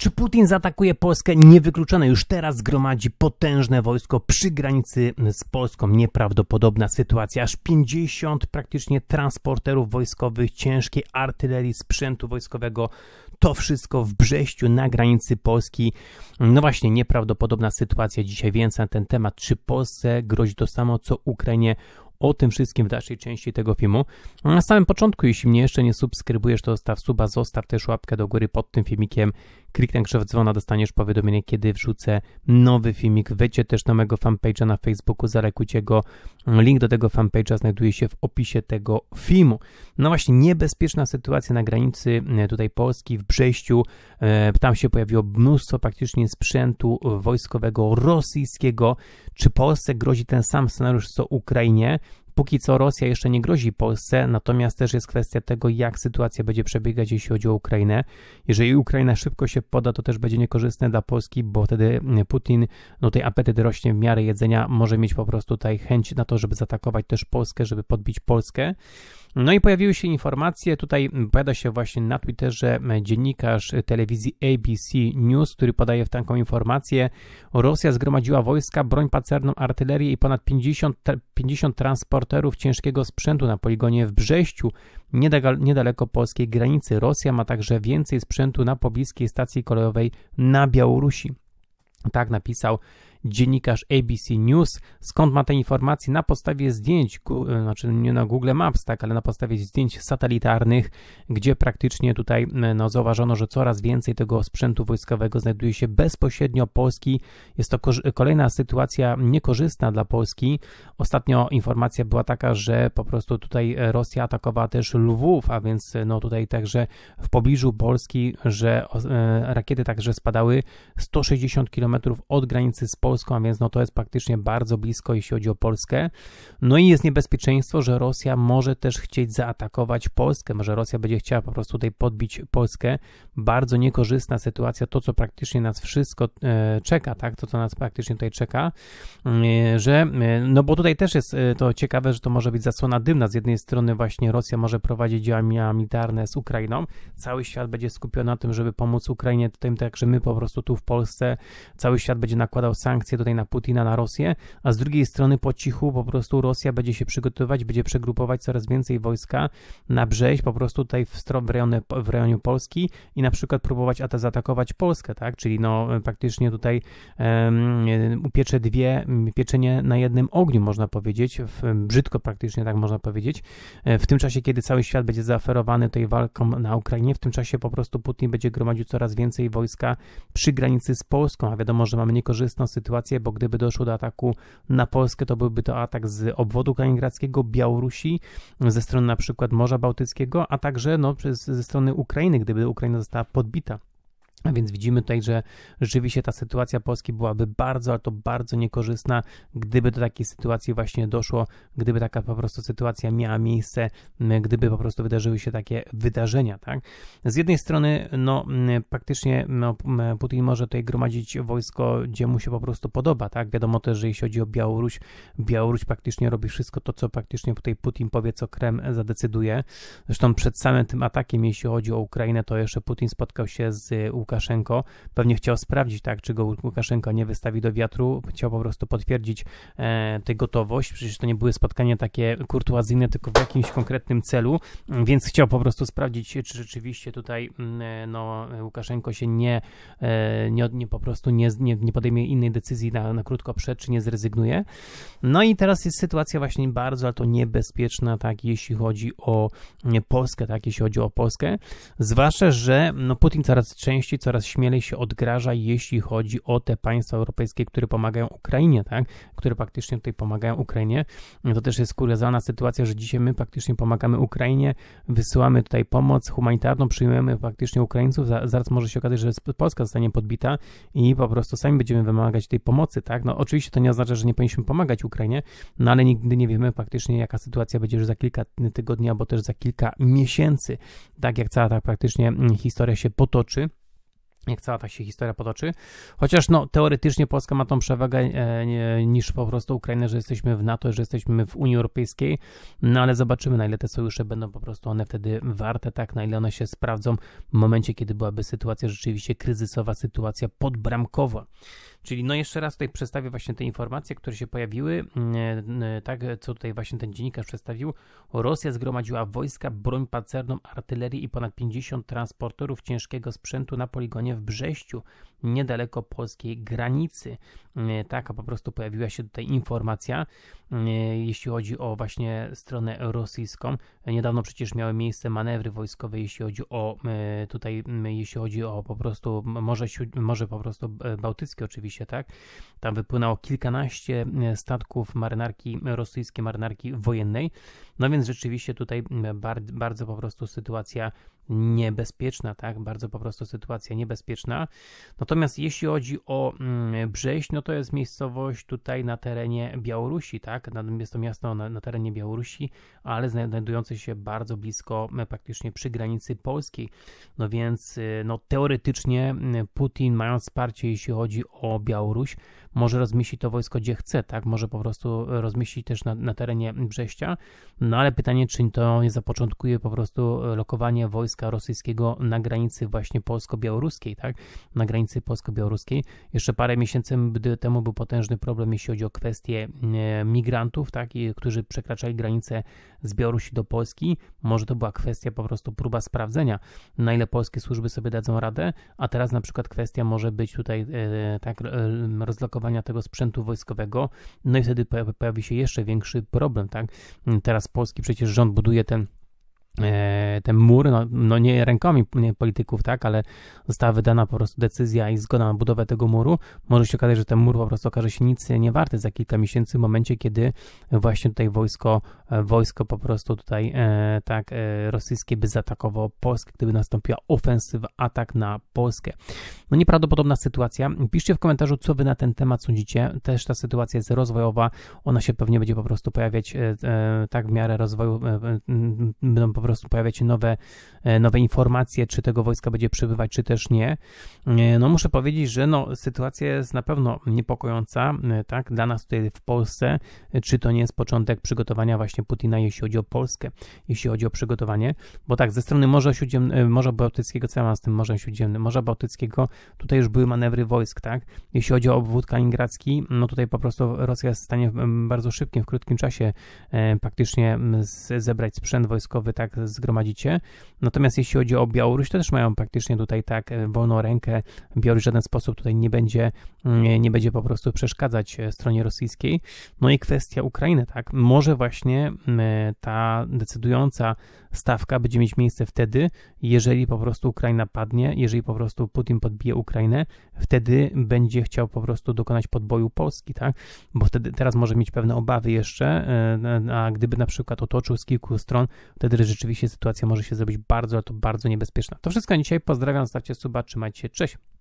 Czy Putin zaatakuje Polskę? Niewykluczone już teraz zgromadzi potężne wojsko przy granicy z Polską. Nieprawdopodobna sytuacja. Aż 50 praktycznie transporterów wojskowych, ciężkiej artylerii, sprzętu wojskowego. To wszystko w Brześciu na granicy Polski. No właśnie, nieprawdopodobna sytuacja. Dzisiaj więcej na ten temat. Czy Polsce grozi to samo, co Ukrainie? o tym wszystkim w dalszej części tego filmu. Na samym początku, jeśli mnie jeszcze nie subskrybujesz, to zostaw suba, zostaw też łapkę do góry pod tym filmikiem. Kliknij krzyw dzwona, dostaniesz powiadomienie, kiedy wrzucę nowy filmik. Wejdźcie też na mojego fanpage'a na Facebooku, zarekujcie go. Link do tego fanpage'a znajduje się w opisie tego filmu. No właśnie, niebezpieczna sytuacja na granicy e, tutaj Polski, w Brześciu. E, tam się pojawiło mnóstwo praktycznie sprzętu wojskowego rosyjskiego. Czy Polsce grozi ten sam scenariusz, co Ukrainie? Póki co Rosja jeszcze nie grozi Polsce, natomiast też jest kwestia tego, jak sytuacja będzie przebiegać, jeśli chodzi o Ukrainę. Jeżeli Ukraina szybko się poda, to też będzie niekorzystne dla Polski, bo wtedy e, Putin, no tej apetyt rośnie w miarę jedzenia, może mieć po prostu tutaj chęć na to, żeby zaatakować też Polskę, żeby podbić Polskę. No i pojawiły się informacje, tutaj pojawia się właśnie na Twitterze dziennikarz telewizji ABC News, który podaje w taką informację, Rosja zgromadziła wojska, broń pancerną, artylerię i ponad 50, 50 transporterów ciężkiego sprzętu na poligonie w Brześciu, niedaleko polskiej granicy. Rosja ma także więcej sprzętu na pobliskiej stacji kolejowej na Białorusi. Tak napisał dziennikarz ABC News. Skąd ma te informacje? Na podstawie zdjęć, e, znaczy nie na Google Maps, tak, ale na podstawie zdjęć satelitarnych, gdzie praktycznie tutaj e, no, zauważono, że coraz więcej tego sprzętu wojskowego znajduje się bezpośrednio Polski. Jest to kolejna sytuacja niekorzystna dla Polski. Ostatnio informacja była taka, że po prostu tutaj Rosja atakowała też Lwów, a więc no tutaj także w pobliżu Polski, że e, rakiety także spadały 160 km od granicy z Polską Polską, a więc no to jest praktycznie bardzo blisko, jeśli chodzi o Polskę. No i jest niebezpieczeństwo, że Rosja może też chcieć zaatakować Polskę, może Rosja będzie chciała po prostu tutaj podbić Polskę. Bardzo niekorzystna sytuacja, to co praktycznie nas wszystko e, czeka, tak, to co nas praktycznie tutaj czeka, e, że, e, no bo tutaj też jest to ciekawe, że to może być zasłona dymna, z jednej strony właśnie Rosja może prowadzić działania militarne z Ukrainą, cały świat będzie skupiony na tym, żeby pomóc Ukrainie, tym tak, że my po prostu tu w Polsce, cały świat będzie nakładał sankcje sankcje tutaj na Putina, na Rosję, a z drugiej strony po cichu po prostu Rosja będzie się przygotowywać, będzie przegrupować coraz więcej wojska na brzeź, po prostu tutaj w, w, w rejonie Polski i na przykład próbować at zaatakować Polskę, tak? Czyli no e, praktycznie tutaj um, upiecze dwie, pieczenie na jednym ogniu, można powiedzieć, w, brzydko praktycznie tak można powiedzieć. E, w tym czasie, kiedy cały świat będzie zaoferowany tej walką na Ukrainie, w tym czasie po prostu Putin będzie gromadził coraz więcej wojska przy granicy z Polską, a wiadomo, że mamy niekorzystną sytuację sytuację, bo gdyby doszło do ataku na Polskę, to byłby to atak z obwodu kaliningradzkiego, Białorusi, ze strony na przykład Morza Bałtyckiego, a także no, przez, ze strony Ukrainy, gdyby Ukraina została podbita a więc widzimy tutaj, że rzeczywiście ta sytuacja Polski byłaby bardzo, ale to bardzo niekorzystna, gdyby do takiej sytuacji właśnie doszło, gdyby taka po prostu sytuacja miała miejsce, gdyby po prostu wydarzyły się takie wydarzenia, tak? Z jednej strony, no, praktycznie no, Putin może tutaj gromadzić wojsko, gdzie mu się po prostu podoba, tak? Wiadomo też, że jeśli chodzi o Białoruś, Białoruś praktycznie robi wszystko to, co praktycznie tutaj Putin powie, co Krem zadecyduje. Zresztą przed samym tym atakiem, jeśli chodzi o Ukrainę, to jeszcze Putin spotkał się z Ukrainą Łukaszenko. Pewnie chciał sprawdzić, tak, czy go Łukaszenko nie wystawi do wiatru. Chciał po prostu potwierdzić e, tę gotowość. Przecież to nie były spotkania takie kurtuazyjne, tylko w jakimś konkretnym celu, więc chciał po prostu sprawdzić, czy rzeczywiście tutaj mm, e, no, Łukaszenko się nie, e, nie, nie po prostu nie, nie, nie podejmie innej decyzji na, na krótko przed, czy nie zrezygnuje. No i teraz jest sytuacja właśnie bardzo, ale to niebezpieczna, tak, jeśli chodzi o Polskę, tak, jeśli chodzi o Polskę, zwłaszcza, że no, Putin coraz częściej coraz śmielej się odgraża, jeśli chodzi o te państwa europejskie, które pomagają Ukrainie, tak? które praktycznie tutaj pomagają Ukrainie. To też jest kuriozalna sytuacja, że dzisiaj my praktycznie pomagamy Ukrainie, wysyłamy tutaj pomoc humanitarną, przyjmujemy praktycznie Ukraińców, zaraz może się okazać, że Polska zostanie podbita i po prostu sami będziemy wymagać tej pomocy, tak? No oczywiście to nie oznacza, że nie powinniśmy pomagać Ukrainie, no ale nigdy nie wiemy praktycznie jaka sytuacja będzie już za kilka tygodni albo też za kilka miesięcy, tak jak cała ta praktycznie historia się potoczy jak cała ta się historia potoczy. Chociaż no, teoretycznie Polska ma tą przewagę e, nie, niż po prostu Ukraina, że jesteśmy w NATO, że jesteśmy w Unii Europejskiej, no ale zobaczymy, na ile te sojusze będą po prostu one wtedy warte, tak, na ile one się sprawdzą w momencie, kiedy byłaby sytuacja rzeczywiście kryzysowa, sytuacja podbramkowa. Czyli no jeszcze raz tutaj przedstawię właśnie te informacje, które się pojawiły, mm, e, e, tak co tutaj właśnie ten dziennikarz przedstawił. Rosja zgromadziła wojska, broń pancerną, artylerię i ponad 50 transporterów ciężkiego sprzętu na poligonie w Brześciu niedaleko polskiej granicy. E, tak, a po prostu pojawiła się tutaj informacja, e, jeśli chodzi o właśnie stronę rosyjską. Niedawno przecież miały miejsce manewry wojskowe, jeśli chodzi o e, tutaj, jeśli chodzi o po prostu Morze, Morze po prostu Bałtyckie oczywiście, tak? Tam wypłynęło kilkanaście statków marynarki rosyjskiej, marynarki wojennej. No więc rzeczywiście tutaj mm, bardzo, bardzo po prostu sytuacja niebezpieczna, tak? Bardzo po prostu sytuacja niebezpieczna. Natomiast jeśli chodzi o mm, Brześć, no to jest miejscowość tutaj na terenie Białorusi, tak? Jest to miasto na, na terenie Białorusi, ale znajdujące się bardzo blisko, mm, praktycznie przy granicy polskiej. No więc, y, no teoretycznie Putin mając wsparcie, jeśli chodzi o Białoruś, może rozmieścić to wojsko gdzie chce, tak? Może po prostu rozmieścić też na, na terenie Brześcia. No ale pytanie, czy to nie zapoczątkuje po prostu lokowanie wojska rosyjskiego na granicy właśnie polsko-białoruskiej, tak? Na granicy polsko-białoruskiej. Jeszcze parę miesięcy temu był potężny problem, jeśli chodzi o kwestie e, migrantów, tak? I, którzy przekraczali granicę z Białorusi do Polski. Może to była kwestia po prostu próba sprawdzenia, na ile polskie służby sobie dadzą radę, a teraz na przykład kwestia może być tutaj e, e tak e, rozlokowana użytkowania tego sprzętu wojskowego, no i wtedy pojawi się jeszcze większy problem, tak? Teraz polski przecież rząd buduje ten E, ten mur, no, no, nie rękami nie polityków, tak, ale została wydana po prostu decyzja i zgoda na budowę tego muru, może się okazać, że ten mur po prostu okaże się nic nie warty za kilka miesięcy w momencie, kiedy właśnie tutaj wojsko, e, wojsko po prostu tutaj e, tak e, rosyjskie by zaatakowało Polskę, gdyby nastąpiła ofensywa, atak na Polskę. No nieprawdopodobna sytuacja. Piszcie w komentarzu, co wy na ten temat sądzicie. Też ta sytuacja jest rozwojowa, ona się pewnie będzie po prostu pojawiać e, e tak w miarę rozwoju, będą po po prostu pojawiać się nowe, e, nowe informacje, czy tego wojska będzie przybywać, czy też nie. E, no muszę powiedzieć, że no, sytuacja jest na pewno niepokojąca, e, tak, dla nas tutaj w Polsce, czy to nie jest początek przygotowania właśnie Putina, jeśli chodzi o Polskę, jeśli chodzi o przygotowanie, bo tak, ze strony Morza, Śródziem, Morza Bałtyckiego, co ja mam z tym Morzem Śródziemnym, Morza Bałtyckiego, tutaj już były manewry wojsk, tak, jeśli chodzi o obwód kaliningradzki, no tutaj po prostu Rosja jest w stanie w bardzo szybkim, w krótkim czasie praktycznie zebrać sprzęt wojskowy, tak, tak zgromadzicie. Natomiast jeśli chodzi o Białoruś, to też mają praktycznie tutaj tak e, wolną rękę. Białoruś w żaden sposób tutaj nie będzie, mm, nie, nie będzie po prostu przeszkadzać e, stronie rosyjskiej. No i kwestia Ukrainy, tak. Może właśnie mm, ta decydująca stawka będzie mieć miejsce wtedy, jeżeli po prostu Ukraina padnie, jeżeli po prostu Putin podbije Ukrainę, wtedy będzie chciał po prostu dokonać podboju Polski, tak? Bo wtedy teraz może mieć pewne obawy jeszcze, e, a gdyby na przykład otoczył z kilku stron, wtedy rzeczywiście sytuacja może się zrobić bardzo, ale to bardzo niebezpieczna. To wszystko na dzisiaj. Pozdrawiam, stawcie suba, trzymajcie się, cześć.